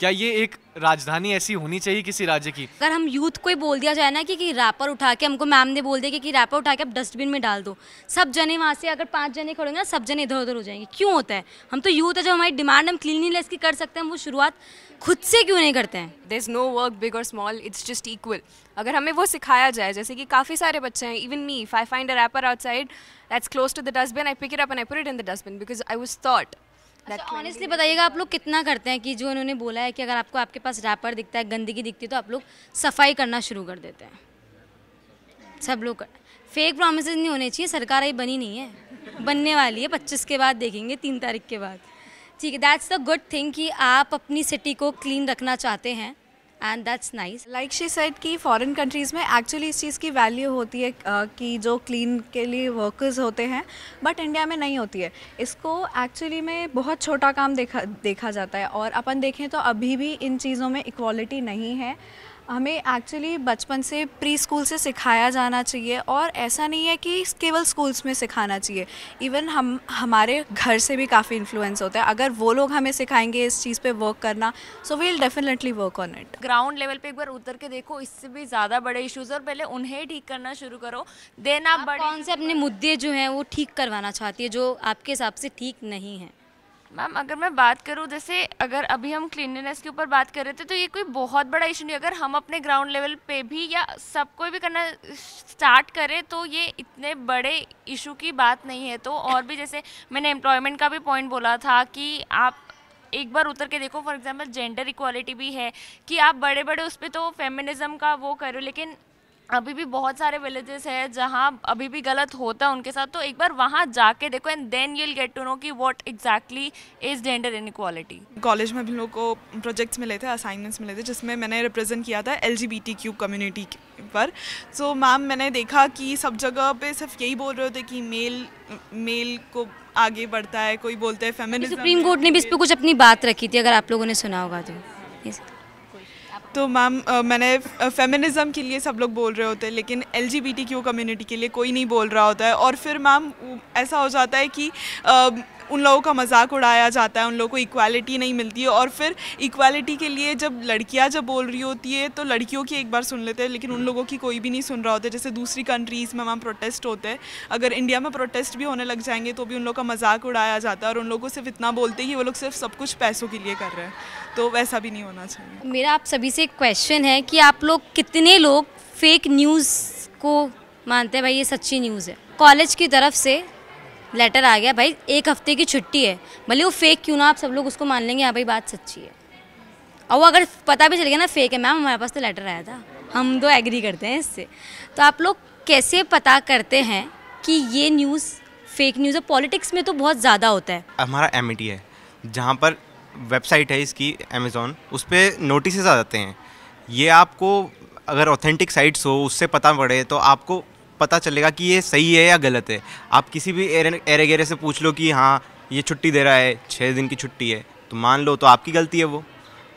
क्या ये एक राजधानी ऐसी होनी चाहिए किसी राज्य की अगर हम यूथ को ही बोल दिया जाए ना कि, कि रैपर उठा के हमको मैम ने बोल दिया कि, कि रैपर उठा के आप डस्टबिन में डाल दो सब जने वहाँ से अगर पाँच जने खड़े ना सब जने इधर उधर हो जाएंगे क्यों होता है हम तो यूथ है जो हमारी डिमांड हम क्लीनलीस की कर सकते हैं वो शुरुआत खुद से क्यों नहीं करते हैं there is no work big और स्मॉल इट्स जस्ट इक्वल अगर हमें वो सिखाया जाए जैसे कि काफ़ी सारे बच्चे हैं even me if I find a wrapper outside that's close to the dustbin I pick it up and I put it in the dustbin because I was thought अच्छा ऑनेस्टली बताइएगा आप लोग कितना करते हैं कि जो उन्होंने बोला है कि अगर आपको आपके पास रैपर दिखता है गंदगी दिखती है तो आप लोग सफाई करना शुरू कर देते हैं सब लोग फेक प्रोमिस नहीं होने चाहिए सरकार अभी बनी नहीं है बनने वाली है पच्चीस के बाद देखेंगे तीन तारीख के बाद ठीक है दैट्स द गुड थिंग कि आप अपनी सिटी को क्लीन रखना चाहते हैं and that's nice like she said कि फॉरेन कंट्रीज़ में एक्चुअली इस चीज़ की वैल्यू होती है कि जो क्लीन के लिए वर्कर्स होते हैं बट इंडिया में नहीं होती है इसको एक्चुअली में बहुत छोटा काम देखा देखा जाता है और अपन देखें तो अभी भी इन चीज़ों में इक्वालिटी नहीं है हमें एक्चुअली बचपन से प्री स्कूल से सिखाया जाना चाहिए और ऐसा नहीं है कि केवल स्कूल्स में सिखाना चाहिए इवन हम हमारे घर से भी काफ़ी इन्फ्लुएंस होता है अगर वो लोग हमें सिखाएंगे इस चीज़ पे वर्क करना so we'll definitely work on it ground level पे एक बार उतर के देखो इससे भी ज़्यादा बड़े इशूज़ और पहले उन्हें ठीक करना शुरू करो देना आप बड़े कौन से अपने मुद्दे जो हैं वो ठीक करवाना चाहती है जो आपके हिसाब से ठीक नहीं है मैम अगर मैं बात करूँ जैसे अगर अभी हम क्लिनलीनेस के ऊपर बात कर रहे थे तो ये कोई बहुत बड़ा इशू नहीं अगर हम अपने ग्राउंड लेवल पे भी या सब कोई भी करना स्टार्ट करें तो ये इतने बड़े इशू की बात नहीं है तो और भी जैसे मैंने एम्प्लॉयमेंट का भी पॉइंट बोला था कि आप एक बार उतर के देखो फॉर एग्जांपल जेंडर इक्वालिटी भी है कि आप बड़े बड़े उस पर तो फेमिनिज़म का वो करो लेकिन अभी भी बहुत सारे विलेजेस है जहाँ अभी भी गलत होता है उनके साथ तो एक बार वहाँ जाके देखो and then you'll get to know कि what exactly is gender inequality college में भी लोगों को प्रोजेक्ट्स मिले थे असाइनमेंट्स मिले थे जिसमें मैंने रिप्रेजेंट किया था एल जी कम्युनिटी पर सो so, मैम मैंने देखा कि सब जगह पे सिर्फ यही बोल रहे होते कि मेल मेल को आगे बढ़ता है कोई बोलता है फैमिली सुप्रीम कोर्ट ने भी इस पर कुछ अपनी बात रखी थी अगर आप लोगों ने सुना होगा तो तो मैम मैंने फेमिनिज़म के लिए सब लोग बोल रहे होते हैं लेकिन एल कम्युनिटी के लिए कोई नहीं बोल रहा होता है और फिर मैम ऐसा हो जाता है कि उन लोगों का मजाक उड़ाया जाता है उन लोगों को इक्वालिटी नहीं मिलती है और फिर इक्वालिटी के लिए जब लड़कियाँ जब बोल रही होती है तो लड़कियों की एक बार सुन लेते हैं लेकिन उन लोगों की कोई भी नहीं सुन रहा होता जैसे दूसरी कंट्रीज़ में वहाँ प्रोटेस्ट होते हैं अगर इंडिया में प्रोटेस्ट भी होने लग जाएंगे तो भी उन लोगों का मजाक उड़ाया जाता है और उन लोगों को सिर्फ इतना बोलते हैं कि वो लोग सिर्फ सब कुछ पैसों के लिए कर रहे हैं तो वैसा भी नहीं होना चाहिए मेरा आप सभी से एक क्वेश्चन है कि आप लोग कितने लोग फेक न्यूज़ को मानते हैं भाई ये सच्ची न्यूज़ है कॉलेज की तरफ से लेटर आ गया भाई एक हफ्ते की छुट्टी है भले वो फेक क्यों ना आप सब लोग उसको मान लेंगे हाँ भाई बात सच्ची है और वो अगर पता भी चल गया ना फेक है मैम हमारे पास तो लेटर आया था हम तो एग्री करते हैं इससे तो आप लोग कैसे पता करते हैं कि ये न्यूज़ फेक न्यूज़ है पॉलिटिक्स में तो बहुत ज़्यादा होता है हमारा एम e है जहाँ पर वेबसाइट है इसकी अमेज़ोन उस पर नोटिस आ जाते हैं ये आपको अगर ऑथेंटिक साइट्स हो उससे पता पड़े तो आपको पता चलेगा कि ये सही है या गलत है आप किसी भी एरे गेरे से पूछ लो कि हाँ ये छुट्टी दे रहा है छः दिन की छुट्टी है तो मान लो तो आपकी गलती है वो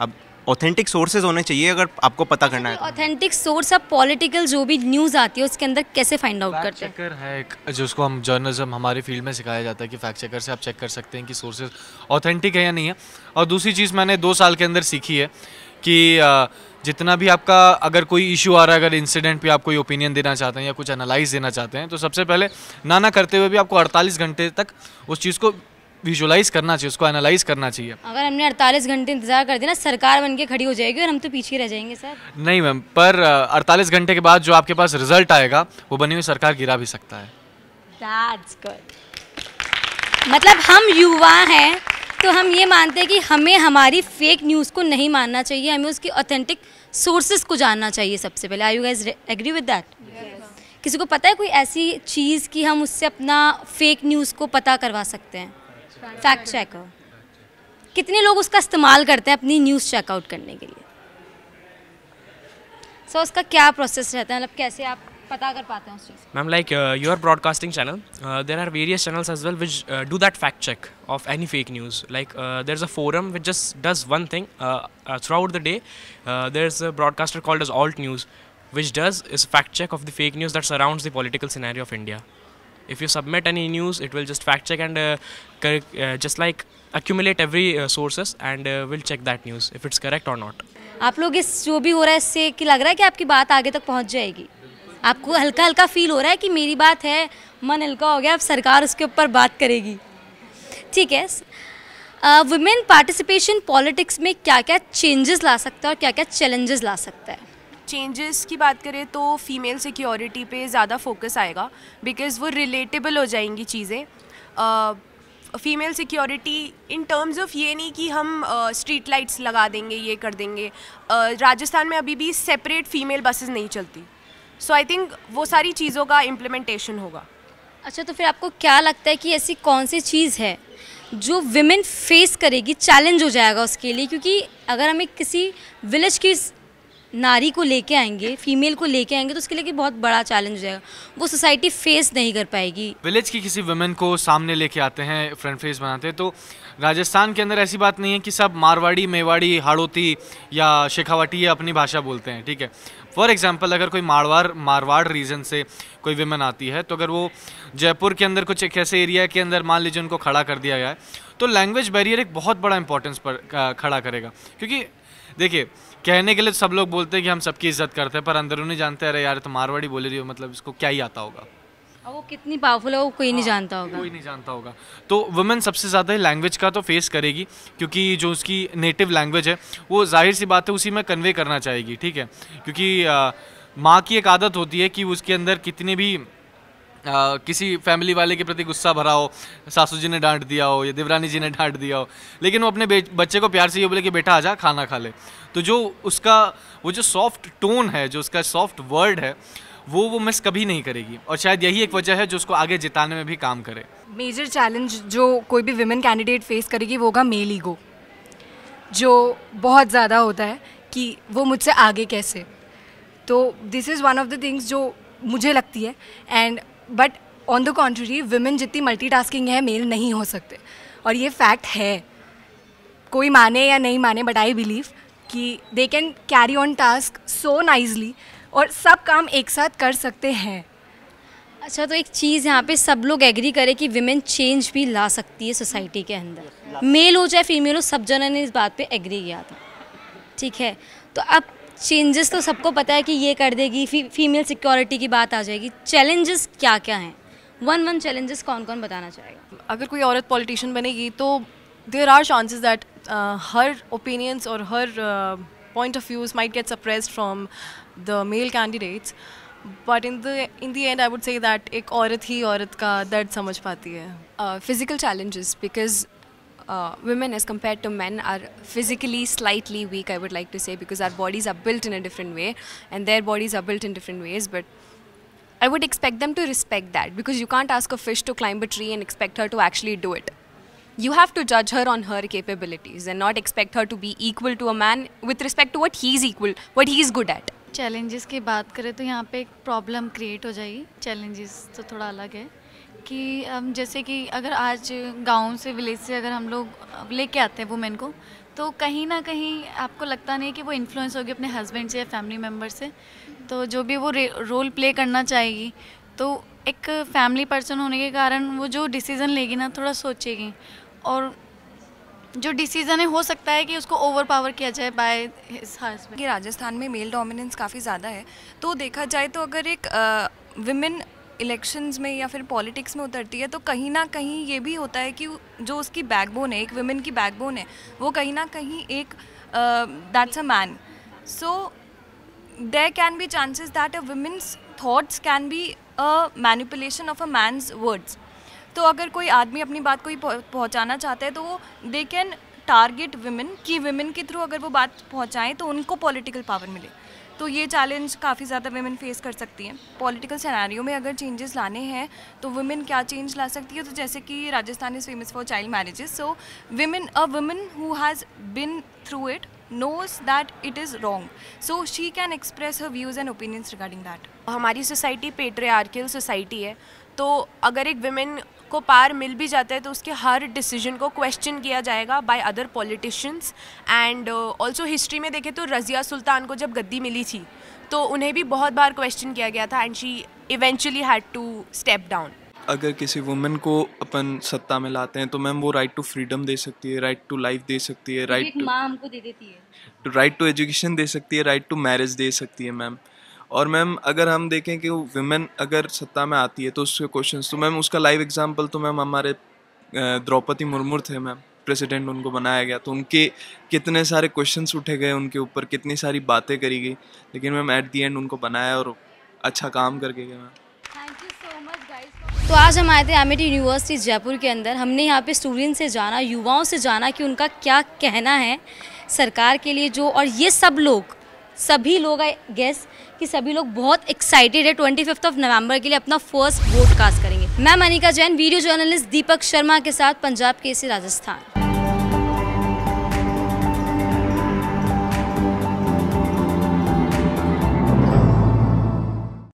अब ऑथेंटिक सोर्सेज होने चाहिए अगर आपको पता करना है ऑथेंटिक तो। सोर्स अब पॉलिटिकल जो भी न्यूज़ आती है उसके अंदर कैसे फाइंड आउट करते हैं चेकर है एक जिसको हम जर्नलिज्म हमारे फील्ड में सिखाया जाता है कि फैक्ट चेकर से आप चेक कर सकते हैं कि सोर्सेज ऑथेंटिक है या नहीं है और दूसरी चीज़ मैंने दो साल के अंदर सीखी है कि जितना भी आपका अगर कोई इशू आ रहा है अगर इंसिडेंट पे आप कोई ओपिनियन देना चाहते हैं या कुछ एनालाइज देना चाहते हैं तो सबसे पहले ना ना करते हुए भी आपको 48 घंटे तक उस चीज़ को विजुलाइज करना चाहिए उसको एनालाइज करना चाहिए अगर हमने 48 घंटे इंतजार कर दिया ना सरकार बन के खड़ी हो जाएगी और हम तो पीछे रह जाएंगे सर नहीं मैम पर अड़तालीस घंटे के बाद जो आपके पास रिजल्ट आएगा वो बनी हुई सरकार गिरा भी सकता है मतलब हम युवा हैं तो हम ये मानते हैं कि हमें हमारी फेक न्यूज़ को नहीं मानना चाहिए हमें उसकी ऑथेंटिक सोर्सेज को जानना चाहिए सबसे पहले I you guys agree with that किसी को पता है कोई ऐसी चीज़ कि हम उससे अपना फेक न्यूज़ को पता करवा सकते हैं फैक्ट चेक कितने लोग उसका इस्तेमाल करते हैं अपनी न्यूज़ चेकआउट करने के लिए सो so, उसका क्या प्रोसेस रहता है मतलब कैसे आप ma'am like you broadcasting channel there are various channels as well which do that fact check of any fake news like there is a forum which just does one thing throughout the day there is a broadcaster called is Alt News which does is fact check of the fake news that surround the political scenario of India if you submit any news it will just fact check and just like accumulate every sources and will check that news if it's correct और not आप लोग इस जो भी हो रहा है इससे कि लग रहा है कि आपकी बात आगे तक पहुँच जाएगी आपको हल्का हल्का फील हो रहा है कि मेरी बात है मन हल्का हो गया अब सरकार उसके ऊपर बात करेगी ठीक है वुमेन पार्टिसिपेशन पॉलिटिक्स में क्या क्या चेंजेस ला सकता है और क्या क्या चैलेंजेस ला सकता है चेंजेस की बात करें तो फीमेल सिक्योरिटी पे ज़्यादा फोकस आएगा बिकॉज़ वो रिलेटेबल हो जाएंगी चीज़ें female security in terms of ये नहीं कि हम स्ट्रीट uh, लाइट्स लगा देंगे ये कर देंगे uh, राजस्थान में अभी भी सेपरेट फीमेल बसेस नहीं चलती सो आई थिंक वो सारी चीज़ों का इम्प्लीमेंटेशन होगा अच्छा तो फिर आपको क्या लगता है कि ऐसी कौन सी चीज़ है जो विमेन फेस करेगी चैलेंज हो जाएगा उसके लिए क्योंकि अगर हम एक किसी विलेज की नारी को लेके आएंगे फीमेल को लेके आएंगे तो उसके लिए बहुत बड़ा चैलेंज हो जाएगा वो सोसाइटी फेस नहीं कर पाएगी विलेज की किसी वुमेन को सामने लेके आते हैं फ्रंट फेस बनाते हैं तो राजस्थान के अंदर ऐसी बात नहीं है कि सब मारवाड़ी मेवाड़ी हाड़ोती या शेखावाटी या अपनी भाषा बोलते हैं ठीक है फॉर एग्ज़ाम्पल अगर कोई मारवाड़ मारवाड़ रीजन से कोई विमेन आती है तो अगर वो जयपुर के अंदर कुछ एक ऐसे एरिया के अंदर मान लीजिए उनको खड़ा कर दिया गया है तो लैंग्वेज बैरियर एक बहुत बड़ा इंपॉर्टेंस पर खड़ा करेगा क्योंकि देखिए कहने के लिए सब लोग बोलते हैं कि हम सबकी इज्जत करते हैं पर अंदर उन्हें जानते हैं अरे यार तो मारवाड़ी बोले रही हो मतलब इसको क्या ही आता होगा और वो कितनी पावरफुल है वो कोई नहीं हाँ, जानता होगा कोई नहीं जानता होगा तो वुमेन सबसे ज़्यादा लैंग्वेज का तो फेस करेगी क्योंकि जो उसकी नेटिव लैंग्वेज है वो जाहिर सी बात है उसी में कन्वे करना चाहेगी ठीक है क्योंकि माँ की एक आदत होती है कि उसके अंदर कितने भी आ, किसी फैमिली वाले के प्रति गुस्सा भरा हो सासू जी ने डांट दिया हो या देवरानी जी ने डांट दिया हो लेकिन वो अपने बच्चे को प्यार से ये बोले कि बेटा आ जा खाना खा ले तो जो उसका वो जो सॉफ्ट टोन है जो उसका सॉफ्ट वर्ड है वो वो मिस कभी नहीं करेगी और शायद यही एक वजह है जो उसको आगे जिताने में भी काम करे मेजर चैलेंज जो कोई भी विमेन कैंडिडेट फेस करेगी वो होगा मेल ईगो जो बहुत ज़्यादा होता है कि वो मुझसे आगे कैसे तो this is one of the things जो मुझे लगती है and but on the contrary women जितनी मल्टीटास्किंग है मेल नहीं हो सकते और ये फैक्ट है कोई माने या नहीं माने बट आई बिलीव कि they can carry on task so nicely और सब काम एक साथ कर सकते हैं अच्छा तो एक चीज़ यहाँ पे सब लोग एग्री करें कि विमेन चेंज भी ला सकती है सोसाइटी के अंदर मेल हो चाहे फीमेल हो सब जनों ने इस बात पे एग्री किया था ठीक है तो अब चेंजेस तो सबको पता है कि ये कर देगी फी, फीमेल सिक्योरिटी की बात आ जाएगी चैलेंजेस क्या क्या हैं वन वन चैलेंजेस कौन कौन बताना चाहेगा अगर कोई औरत पॉलिटिशियन बनेगी तो there are chances that her opinions और her point of views might get suppress from the male candidates. but in the end, I would say that say that एक औरत ही औरत का दर्द समझ पाती है women as compared to men are physically slightly weak i would like to say because our bodies are built in a different way and their bodies are built in different ways but i would expect them to respect that because you can't ask a fish to climb a tree and expect her to actually do it you have to judge her on her capabilities and not expect her to be equal to a man with respect to what he's equal what he's good at challenges की बात करें तो यहाँ पे एक problem create हो जाएगी challenges तो थोड़ा अलग है कि हम जैसे कि अगर आज गांव से विलेज से अगर हम लोग लेके आते हैं वुमेन को तो कहीं ना कहीं आपको लगता नहीं कि वो इन्फ्लुएंस होगी अपने हस्बैंड से या फैमिली मेम्बर से तो जो भी वो रोल प्ले करना चाहेगी तो एक फैमिली पर्सन होने के कारण वो जो डिसीज़न लेगी ना थोड़ा सोचेगी और जो डिसीजन है हो सकता है कि उसको ओवर पावर किया जाए बाय कि राजस्थान में मेल डोमिनेंस काफ़ी ज़्यादा है तो देखा जाए तो अगर एक विमेन इलेक्शंस में या फिर पॉलिटिक्स में उतरती है तो कहीं ना कहीं ये भी होता है कि जो उसकी बैकबोन है एक वुमेन की बैकबोन है वो कहीं ना कहीं एक that's a man so there can be chances that a women's thoughts can be a manipulation of a man's words तो अगर कोई आदमी अपनी बात को ही पहुँचाना चाहता है तो वो दे कैन टारगेट वुमेन कि वुमेन के थ्रू अगर वो बात पहुँचाएँ तो उनको पॉलिटिकल पावर मिले तो ये चैलेंज काफ़ी ज़्यादा वेमेन फेस कर सकती हैं पॉलिटिकल सिनेरियो में अगर चेंजेस लाने हैं तो वुमेन क्या चेंज ला सकती है तो जैसे कि Rajasthan is famous for child marriages so women a woman who has been through it knows that it is wrong so she can express her views and opinions regarding that हमारी society patriarchal society है तो अगर एक women को पार मिल भी जाता है तो उसके हर डिसीजन को क्वेश्चन किया जाएगा by other politicians and also history में देखें तो रज़िया सुल्तान को जब गद्दी मिली थी तो उन्हें भी बहुत बार क्वेश्चन किया गया था and she eventually had to step down अगर किसी वुमेन को अपन सत्ता में लाते हैं तो मैम वो राइट टू फ्रीडम दे सकती है राइट टू लाइफ दे सकती है राइट टू माँ हमको दे देती है राइट टू एजुकेशन दे सकती है राइट टू मैरिज दे सकती है मैम और मैम अगर हम देखें कि वुमेन अगर सत्ता में आती है तो उसके क्वेश्चन तो मैम उसका लाइव एग्जाम्पल तो मैम हमारे द्रौपदी मुर्मू थे मैम प्रेसिडेंट उनको बनाया गया तो उनके कितने सारे क्वेश्चन उठे गए उनके ऊपर कितनी सारी बातें करी गई लेकिन मैम एट दी एंड उनको बनाया और अच्छा काम करके गए मैम तो आज हम आए थे एम यूनिवर्सिटी जयपुर के अंदर हमने यहाँ पे स्टूडेंट से जाना युवाओं से जाना कि उनका क्या कहना है सरकार के लिए जो और ये सब लोग सभी लोग आई गेस कि सभी लोग बहुत एक्साइटेड है ट्वेंटी फिफ्थ ऑफ नवंबर के लिए अपना फर्स्ट वोट कास्ट करेंगे मैं मनिका जैन वीडियो जर्नलिस्ट दीपक शर्मा के साथ पंजाब के सी राजस्थान